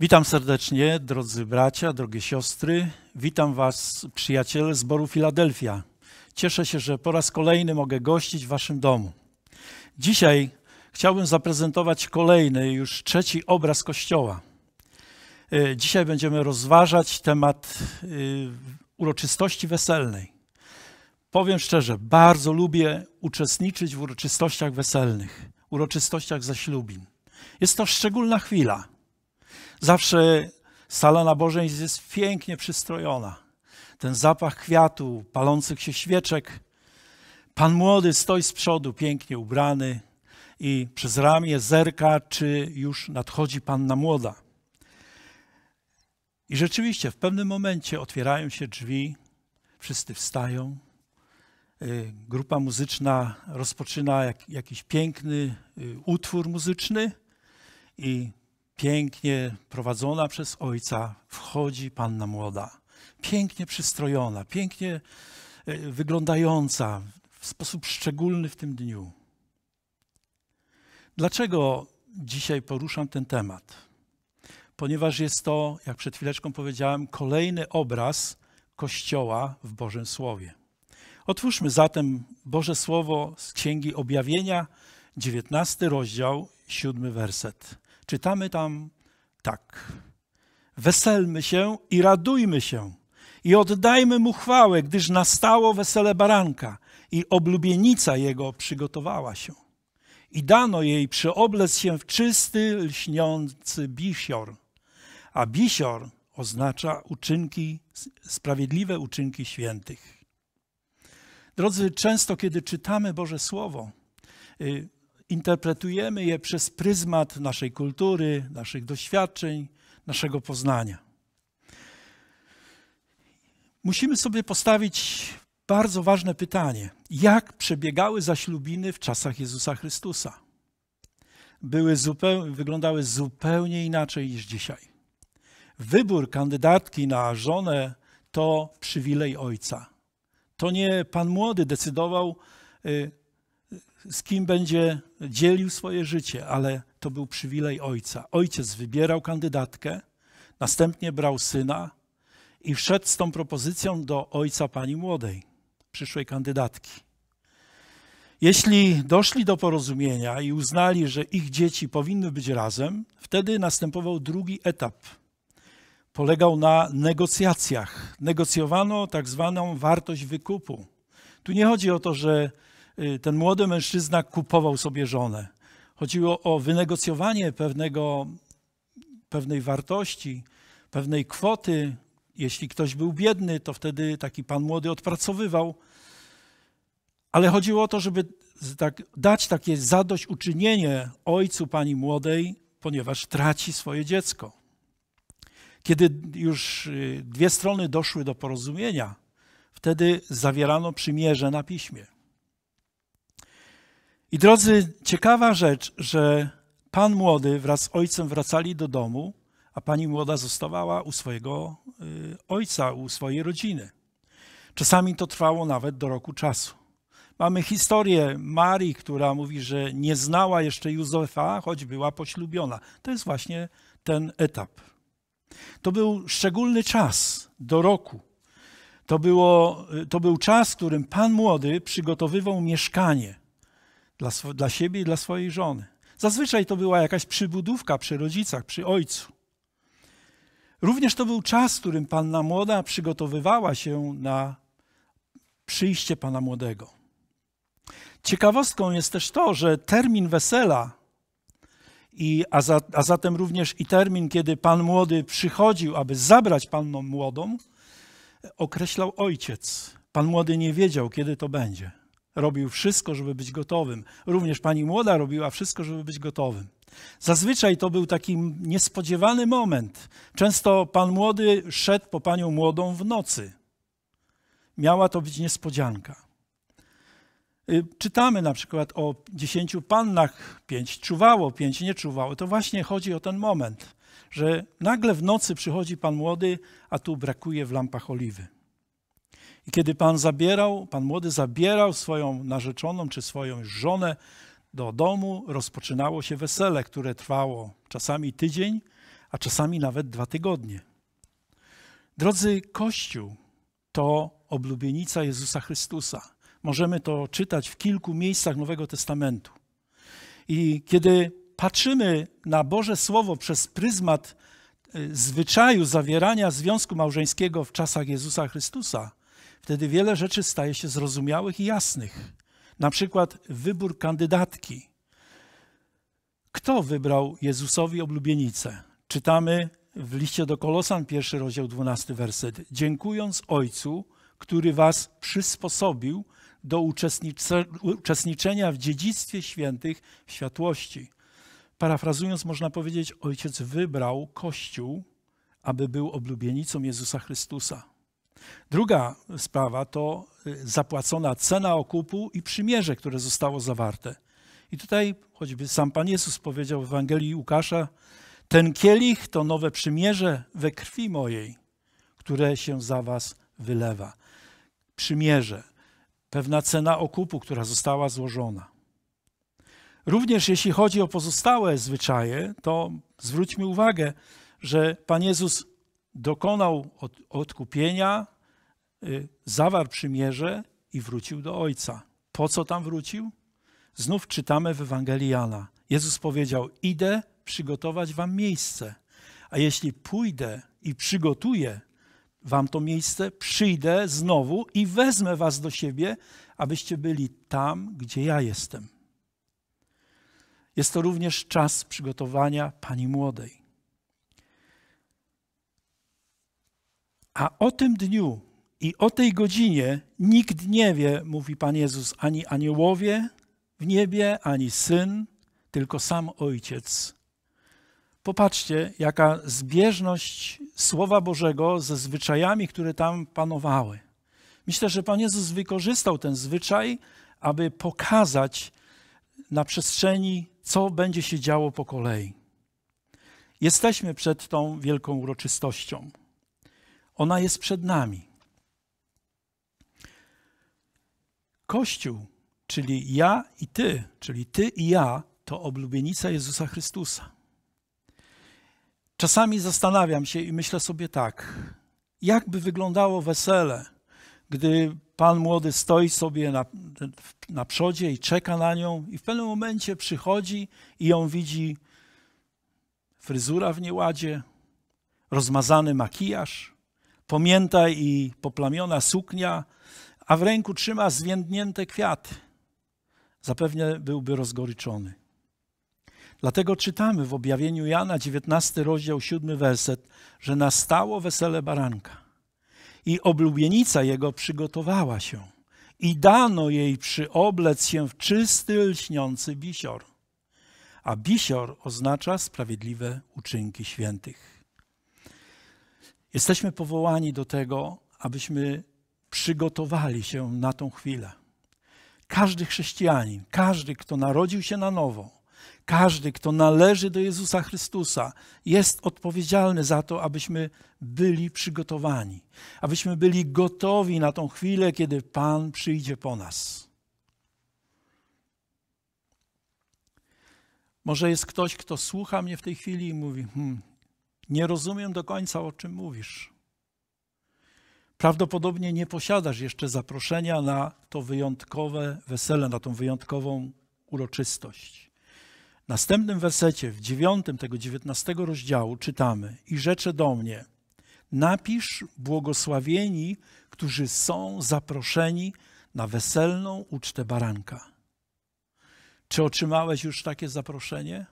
Witam serdecznie, drodzy bracia, drogie siostry. Witam Was, przyjaciele zboru Filadelfia. Cieszę się, że po raz kolejny mogę gościć w Waszym domu. Dzisiaj chciałbym zaprezentować kolejny, już trzeci obraz Kościoła. E, dzisiaj będziemy rozważać temat e, uroczystości weselnej. Powiem szczerze, bardzo lubię uczestniczyć w uroczystościach weselnych, uroczystościach zaślubin. Jest to szczególna chwila Zawsze sala nabożeństw jest pięknie przystrojona. Ten zapach kwiatu, palących się świeczek. Pan młody stoi z przodu, pięknie ubrany i przez ramię zerka, czy już nadchodzi panna młoda. I rzeczywiście w pewnym momencie otwierają się drzwi, wszyscy wstają. Y, grupa muzyczna rozpoczyna jak, jakiś piękny y, utwór muzyczny i pięknie prowadzona przez ojca, wchodzi panna młoda. Pięknie przystrojona, pięknie e, wyglądająca w sposób szczególny w tym dniu. Dlaczego dzisiaj poruszam ten temat? Ponieważ jest to, jak przed chwileczką powiedziałem, kolejny obraz Kościoła w Bożym Słowie. Otwórzmy zatem Boże Słowo z Księgi Objawienia, 19 rozdział, 7 werset. Czytamy tam tak. Weselmy się i radujmy się i oddajmy mu chwałę, gdyż nastało wesele baranka i oblubienica jego przygotowała się. I dano jej przyoblec się w czysty, lśniący bisior. A bisior oznacza uczynki, sprawiedliwe uczynki świętych. Drodzy, często kiedy czytamy Boże Słowo, y, interpretujemy je przez pryzmat naszej kultury, naszych doświadczeń, naszego poznania. Musimy sobie postawić bardzo ważne pytanie: jak przebiegały zaślubiny w czasach Jezusa Chrystusa? Były zupeł, wyglądały zupełnie inaczej niż dzisiaj. Wybór kandydatki na żonę to przywilej ojca. To nie pan młody decydował, y, z kim będzie dzielił swoje życie, ale to był przywilej ojca. Ojciec wybierał kandydatkę, następnie brał syna i wszedł z tą propozycją do ojca pani młodej, przyszłej kandydatki. Jeśli doszli do porozumienia i uznali, że ich dzieci powinny być razem, wtedy następował drugi etap. Polegał na negocjacjach. Negocjowano tak zwaną wartość wykupu. Tu nie chodzi o to, że Y, ten młody mężczyzna kupował sobie żonę. Chodziło o wynegocjowanie pewnego, pewnej wartości, pewnej kwoty. Jeśli ktoś był biedny, to wtedy taki pan młody odpracowywał. Ale chodziło o to, żeby tak, dać takie zadośćuczynienie ojcu pani młodej, ponieważ traci swoje dziecko. Kiedy już y, dwie strony doszły do porozumienia, wtedy zawierano przymierze na piśmie. I drodzy, ciekawa rzecz, że pan młody wraz z ojcem wracali do domu, a pani młoda zostawała u swojego y, ojca, u swojej rodziny. Czasami to trwało nawet do roku czasu. Mamy historię Marii, która mówi, że nie znała jeszcze Józefa, choć była poślubiona. To jest właśnie ten etap. To był szczególny czas do roku. To, było, y, to był czas, w którym pan młody przygotowywał mieszkanie dla, dla siebie i dla swojej żony. Zazwyczaj to była jakaś przybudówka przy rodzicach, przy ojcu. Również to był czas, w którym panna młoda przygotowywała się na przyjście pana młodego. Ciekawostką jest też to, że termin wesela, i, a, za, a zatem również i termin, kiedy pan młody przychodził, aby zabrać panną młodą, określał ojciec. Pan młody nie wiedział, kiedy to będzie robił wszystko, żeby być gotowym. Również pani młoda robiła wszystko, żeby być gotowym. Zazwyczaj to był taki niespodziewany moment. Często pan młody szedł po panią młodą w nocy. Miała to być niespodzianka. Y, czytamy na przykład o dziesięciu pannach, pięć czuwało, pięć nie czuwało. To właśnie chodzi o ten moment, że nagle w nocy przychodzi pan młody, a tu brakuje w lampach oliwy. I kiedy pan zabierał, pan młody zabierał swoją narzeczoną czy swoją żonę do domu, rozpoczynało się wesele, które trwało czasami tydzień, a czasami nawet dwa tygodnie. Drodzy Kościół, to oblubienica Jezusa Chrystusa. Możemy to czytać w kilku miejscach Nowego Testamentu. I kiedy patrzymy na Boże Słowo przez pryzmat e, zwyczaju zawierania związku małżeńskiego w czasach Jezusa Chrystusa, Wtedy wiele rzeczy staje się zrozumiałych i jasnych. Na przykład wybór kandydatki. Kto wybrał Jezusowi oblubienicę? Czytamy w liście do Kolosan, pierwszy rozdział, dwunasty werset. Dziękując Ojcu, który was przysposobił do uczestniczenia w dziedzictwie świętych w światłości. Parafrazując, można powiedzieć, Ojciec wybrał Kościół, aby był oblubienicą Jezusa Chrystusa. Druga sprawa to y, zapłacona cena okupu i przymierze, które zostało zawarte. I tutaj choćby sam Pan Jezus powiedział w Ewangelii Łukasza, ten kielich to nowe przymierze we krwi mojej, które się za was wylewa. Przymierze, pewna cena okupu, która została złożona. Również jeśli chodzi o pozostałe zwyczaje, to zwróćmy uwagę, że Pan Jezus dokonał od, odkupienia, y, zawarł przymierze i wrócił do Ojca. Po co tam wrócił? Znów czytamy w Ewangelii Jana. Jezus powiedział: Idę przygotować wam miejsce, a jeśli pójdę i przygotuję wam to miejsce, przyjdę znowu i wezmę was do siebie, abyście byli tam, gdzie ja jestem. Jest to również czas przygotowania pani młodej. A o tym dniu i o tej godzinie nikt nie wie, mówi Pan Jezus, ani aniołowie w niebie, ani syn, tylko sam Ojciec. Popatrzcie, jaka zbieżność Słowa Bożego ze zwyczajami, które tam panowały. Myślę, że Pan Jezus wykorzystał ten zwyczaj, aby pokazać na przestrzeni, co będzie się działo po kolei. Jesteśmy przed tą wielką uroczystością. Ona jest przed nami. Kościół, czyli ja i ty, czyli ty i ja, to oblubienica Jezusa Chrystusa. Czasami zastanawiam się i myślę sobie tak, jakby wyglądało wesele, gdy pan młody stoi sobie na, na przodzie i czeka na nią, i w pewnym momencie przychodzi i ją widzi fryzura w nieładzie, rozmazany makijaż, pamięta i poplamiona suknia, a w ręku trzyma zwiędnięte kwiaty. Zapewne byłby rozgoryczony. Dlatego czytamy w objawieniu Jana 19 rozdział 7 werset, że nastało wesele baranka i oblubienica jego przygotowała się i dano jej przyoblec się w czysty lśniący bisior. A bisior oznacza sprawiedliwe uczynki świętych. Jesteśmy powołani do tego, abyśmy przygotowali się na tą chwilę. Każdy chrześcijanin, każdy, kto narodził się na nowo, każdy, kto należy do Jezusa Chrystusa, jest odpowiedzialny za to, abyśmy byli przygotowani, abyśmy byli gotowi na tą chwilę, kiedy Pan przyjdzie po nas. Może jest ktoś, kto słucha mnie w tej chwili i mówi: hmm, nie rozumiem do końca, o czym mówisz. Prawdopodobnie nie posiadasz jeszcze zaproszenia na to wyjątkowe wesele, na tą wyjątkową uroczystość. W następnym wersecie, w dziewiątym tego dziewiętnastego rozdziału czytamy i rzecze do mnie, napisz błogosławieni, którzy są zaproszeni na weselną ucztę baranka. Czy otrzymałeś już takie zaproszenie?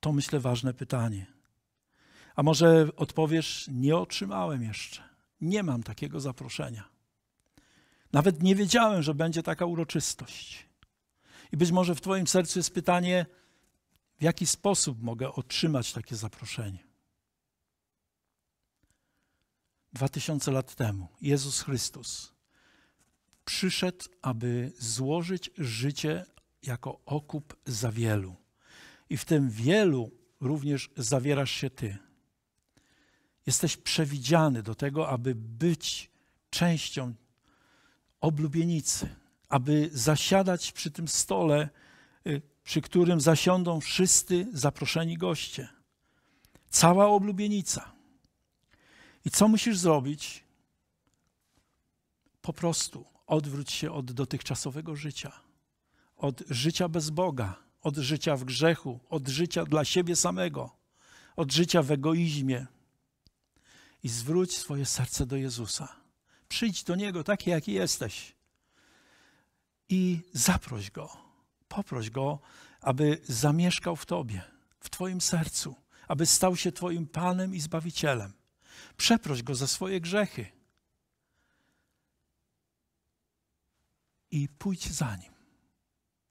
To myślę ważne pytanie. A może odpowiesz, nie otrzymałem jeszcze. Nie mam takiego zaproszenia. Nawet nie wiedziałem, że będzie taka uroczystość. I być może w Twoim sercu jest pytanie, w jaki sposób mogę otrzymać takie zaproszenie. Dwa tysiące lat temu Jezus Chrystus przyszedł, aby złożyć życie jako okup za wielu i w tym wielu również zawierasz się Ty. Jesteś przewidziany do tego, aby być częścią oblubienicy, aby zasiadać przy tym stole, y, przy którym zasiądą wszyscy zaproszeni goście. Cała oblubienica. I co musisz zrobić? Po prostu odwróć się od dotychczasowego życia, od życia bez Boga od życia w grzechu, od życia dla siebie samego, od życia w egoizmie. I zwróć swoje serce do Jezusa. Przyjdź do Niego taki, jaki jesteś. I zaproś Go, poproś Go, aby zamieszkał w Tobie, w Twoim sercu, aby stał się Twoim Panem i Zbawicielem. Przeproś Go za swoje grzechy. i pójdź za nim.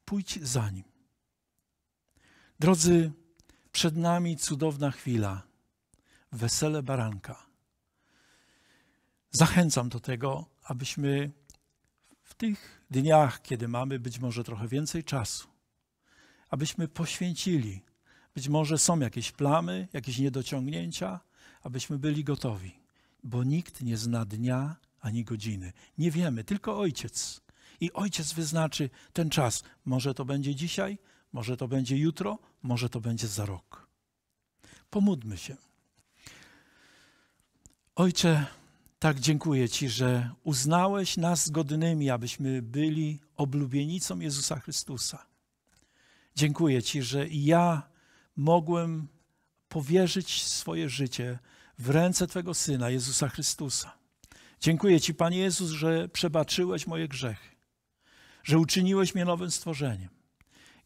Pójdź za nim. Drodzy, przed nami cudowna chwila, wesele baranka. Zachęcam do tego, abyśmy w tych dniach, kiedy mamy być może trochę więcej czasu, abyśmy poświęcili. Być może są jakieś plamy, jakieś niedociągnięcia, abyśmy byli gotowi, bo nikt nie zna dnia ani godziny. Nie wiemy, tylko Ojciec. I Ojciec wyznaczy ten czas. Może to będzie dzisiaj, może to będzie jutro, może to będzie za rok. Pomódmy się. Ojcze, tak dziękuję Ci, że uznałeś nas godnymi, abyśmy byli oblubienicą Jezusa Chrystusa. Dziękuję Ci, że ja mogłem powierzyć swoje życie w ręce Twojego Syna, Jezusa Chrystusa. Dziękuję Ci, Panie Jezus, że przebaczyłeś moje grzechy, że uczyniłeś mnie nowym stworzeniem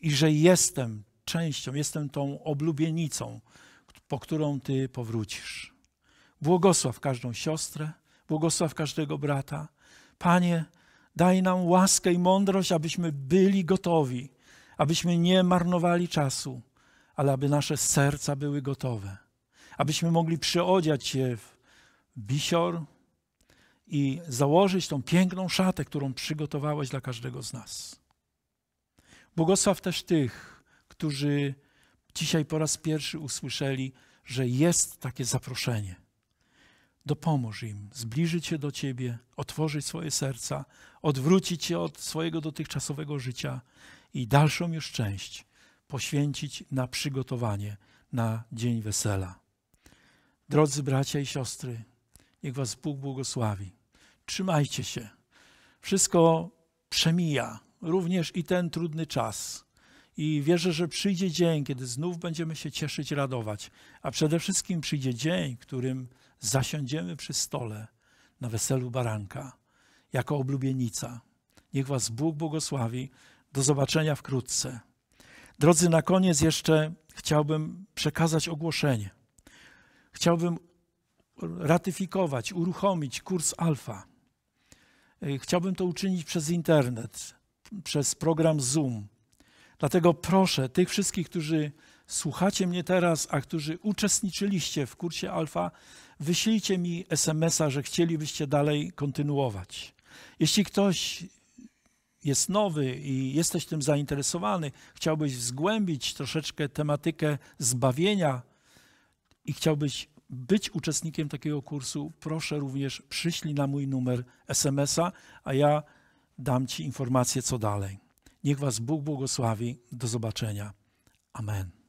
i że jestem częścią, jestem tą oblubienicą, po którą Ty powrócisz. Błogosław każdą siostrę, błogosław każdego brata. Panie, daj nam łaskę i mądrość, abyśmy byli gotowi, abyśmy nie marnowali czasu, ale aby nasze serca były gotowe, abyśmy mogli przyodziać się w bisior i założyć tą piękną szatę, którą przygotowałeś dla każdego z nas. Błogosław też tych, którzy dzisiaj po raz pierwszy usłyszeli, że jest takie zaproszenie. Dopomóż im zbliżyć się do Ciebie, otworzyć swoje serca, odwrócić się od swojego dotychczasowego życia i dalszą już część poświęcić na przygotowanie na dzień wesela. Drodzy bracia i siostry, niech Was Bóg błogosławi. Trzymajcie się. Wszystko przemija, również i ten trudny czas. I wierzę, że przyjdzie dzień, kiedy znów będziemy się cieszyć, radować. A przede wszystkim przyjdzie dzień, w którym zasiądziemy przy stole na weselu baranka, jako oblubienica. Niech Was Bóg błogosławi. Do zobaczenia wkrótce. Drodzy, na koniec jeszcze chciałbym przekazać ogłoszenie. Chciałbym ratyfikować, uruchomić kurs alfa. E, chciałbym to uczynić przez internet przez program Zoom. Dlatego proszę tych wszystkich, którzy słuchacie mnie teraz, a którzy uczestniczyliście w kursie Alfa, wyślijcie mi SMS-a, że chcielibyście dalej kontynuować. Jeśli ktoś jest nowy i jesteś tym zainteresowany, chciałbyś zgłębić troszeczkę tematykę zbawienia i chciałbyś być uczestnikiem takiego kursu, proszę również przyślij na mój numer SMS-a, a ja dam Ci informację, co dalej. Niech Was Bóg błogosławi. Do zobaczenia. Amen.